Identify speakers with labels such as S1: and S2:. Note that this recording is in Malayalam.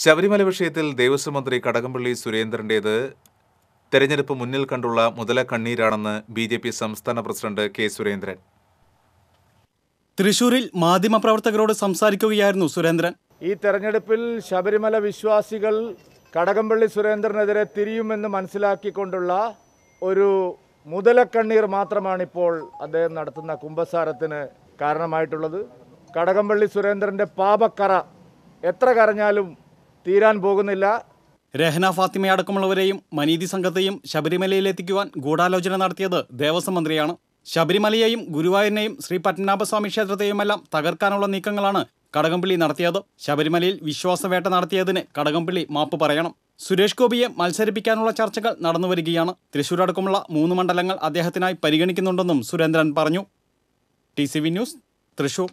S1: ശബരിമല വിഷയത്തിൽ ദേവസ്വം മന്ത്രി കടകംപള്ളി സുരേന്ദ്രന്റേത് തെരഞ്ഞെടുപ്പ് മുന്നിൽ കണ്ടുള്ള മുതല കണ്ണീരാണെന്ന് ബി ജെ പി സംസ്ഥാന പ്രസിഡന്റ് കെ സുരേന്ദ്രൻ
S2: തൃശൂരിൽ മാധ്യമപ്രവർത്തകരോട് സംസാരിക്കുകയായിരുന്നു സുരേന്ദ്രൻ
S3: ഈ തെരഞ്ഞെടുപ്പിൽ ശബരിമല വിശ്വാസികൾ കടകംപള്ളി സുരേന്ദ്രനെതിരെ തിരിയുമെന്ന് മനസ്സിലാക്കിക്കൊണ്ടുള്ള ഒരു മുതലക്കണ്ണീർ ഇപ്പോൾ അദ്ദേഹം നടത്തുന്ന കുംഭസാരത്തിന് കാരണമായിട്ടുള്ളത് കടകംപള്ളി സുരേന്ദ്രൻ്റെ പാപക്കറ എത്ര കരഞ്ഞാലും തീരാൻ പോകുന്നില്ല
S2: രഹന ഫാത്തിമ അടക്കമുള്ളവരെയും മനീതി സംഘത്തെയും ശബരിമലയിലെത്തിക്കുവാൻ ഗൂഢാലോചന നടത്തിയത് ദേവസ്വം മന്ത്രിയാണ് ശബരിമലയെയും ഗുരുവായൂരിനെയും ശ്രീ പത്മനാഭസ്വാമി ക്ഷേത്രത്തെയുമെല്ലാം തകർക്കാനുള്ള നീക്കങ്ങളാണ് കടകംപള്ളി നടത്തിയത് ശബരിമലയിൽ വിശ്വാസവേട്ട നടത്തിയതിന് കടകംപള്ളി മാപ്പ് പറയണം സുരേഷ് ഗോപിയെ മത്സരിപ്പിക്കാനുള്ള ചർച്ചകൾ നടന്നുവരികയാണ് തൃശൂർ അടക്കമുള്ള മൂന്ന് മണ്ഡലങ്ങൾ അദ്ദേഹത്തിനായി പരിഗണിക്കുന്നുണ്ടെന്നും സുരേന്ദ്രൻ പറഞ്ഞു ടി ന്യൂസ് തൃശൂർ